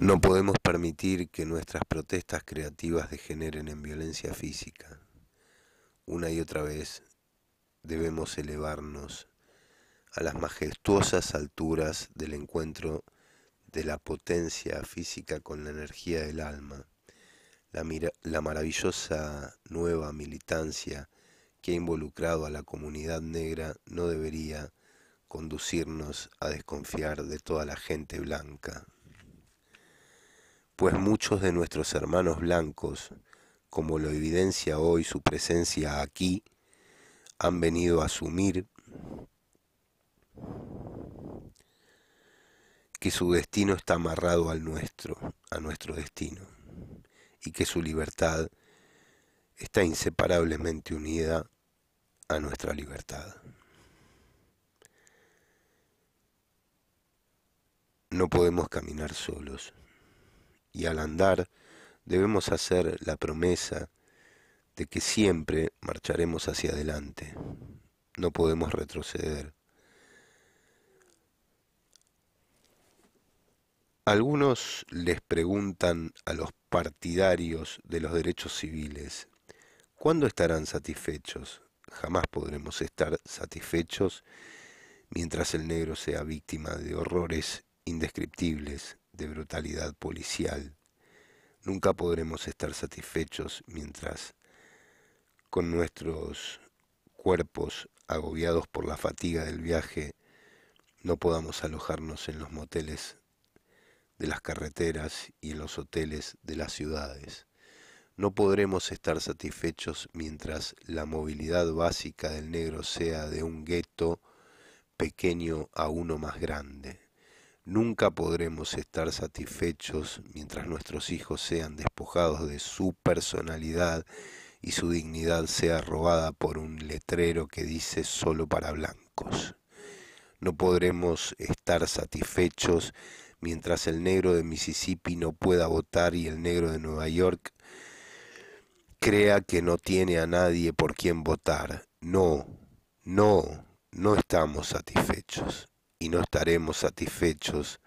No podemos permitir que nuestras protestas creativas degeneren en violencia física. Una y otra vez debemos elevarnos a las majestuosas alturas del encuentro de la potencia física con la energía del alma, la, maravillosa nueva militancia que ha involucrado a la comunidad negra no debería conducirnos a desconfiar de toda la gente blanca pues muchos de nuestros hermanos blancos, como lo evidencia hoy su presencia aquí, han venido a asumir que su destino está amarrado al nuestro, a nuestro destino, y que su libertad está inseparablemente unida a nuestra libertad. No podemos caminar solos y al andar debemos hacer la promesa de que siempre marcharemos hacia adelante, no podemos retroceder. Algunos les preguntan a los partidarios de los derechos civiles, ¿cuándo estarán satisfechos? Jamás podremos estar satisfechos mientras el negro sea víctima de horrores indescriptibles, de brutalidad policial. Nunca podremos estar satisfechos mientras con nuestros cuerpos agobiados por la fatiga del viaje no podamos alojarnos en los moteles de las carreteras y en los hoteles de las ciudades. No podremos estar satisfechos mientras la movilidad básica del negro sea de un gueto pequeño a uno más grande. Nunca podremos estar satisfechos mientras nuestros hijos sean despojados de su personalidad y su dignidad sea robada por un letrero que dice solo para blancos. No podremos estar satisfechos mientras el negro de Mississippi no pueda votar y el negro de Nueva York crea que no tiene a nadie por quien votar. No, no, no estamos satisfechos y no estaremos satisfechos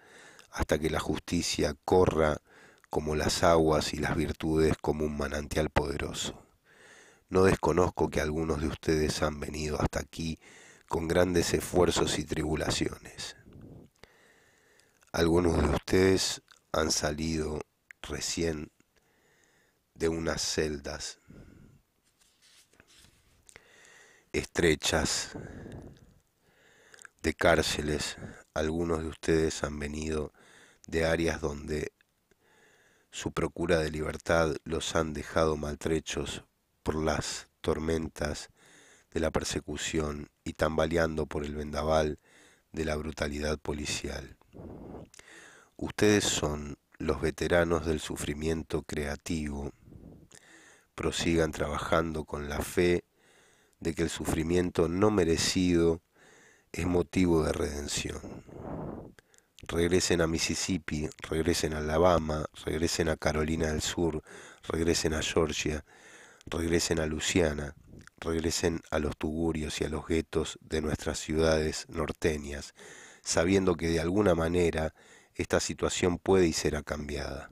hasta que la justicia corra como las aguas y las virtudes como un manantial poderoso. No desconozco que algunos de ustedes han venido hasta aquí con grandes esfuerzos y tribulaciones. Algunos de ustedes han salido recién de unas celdas estrechas de cárceles, algunos de ustedes han venido de áreas donde su procura de libertad los han dejado maltrechos por las tormentas de la persecución y tambaleando por el vendaval de la brutalidad policial. Ustedes son los veteranos del sufrimiento creativo. Prosigan trabajando con la fe de que el sufrimiento no merecido es motivo de redención. Regresen a Mississippi, regresen a Alabama, regresen a Carolina del Sur, regresen a Georgia, regresen a Luciana, regresen a los tugurios y a los guetos de nuestras ciudades norteñas, sabiendo que de alguna manera esta situación puede y será cambiada.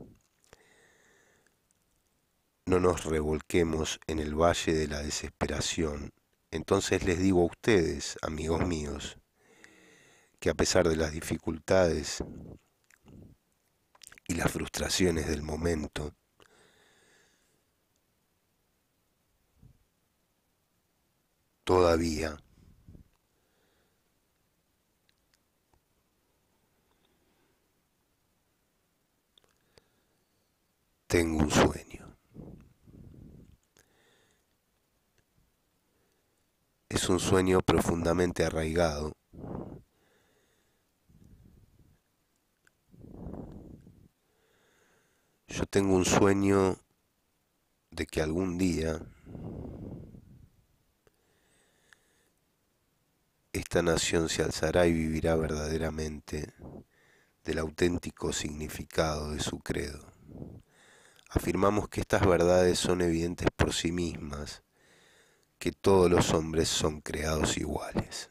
No nos revolquemos en el valle de la desesperación entonces les digo a ustedes, amigos míos, que a pesar de las dificultades y las frustraciones del momento, todavía tengo un sueño. es un sueño profundamente arraigado. Yo tengo un sueño de que algún día esta nación se alzará y vivirá verdaderamente del auténtico significado de su credo. Afirmamos que estas verdades son evidentes por sí mismas que todos los hombres son creados iguales.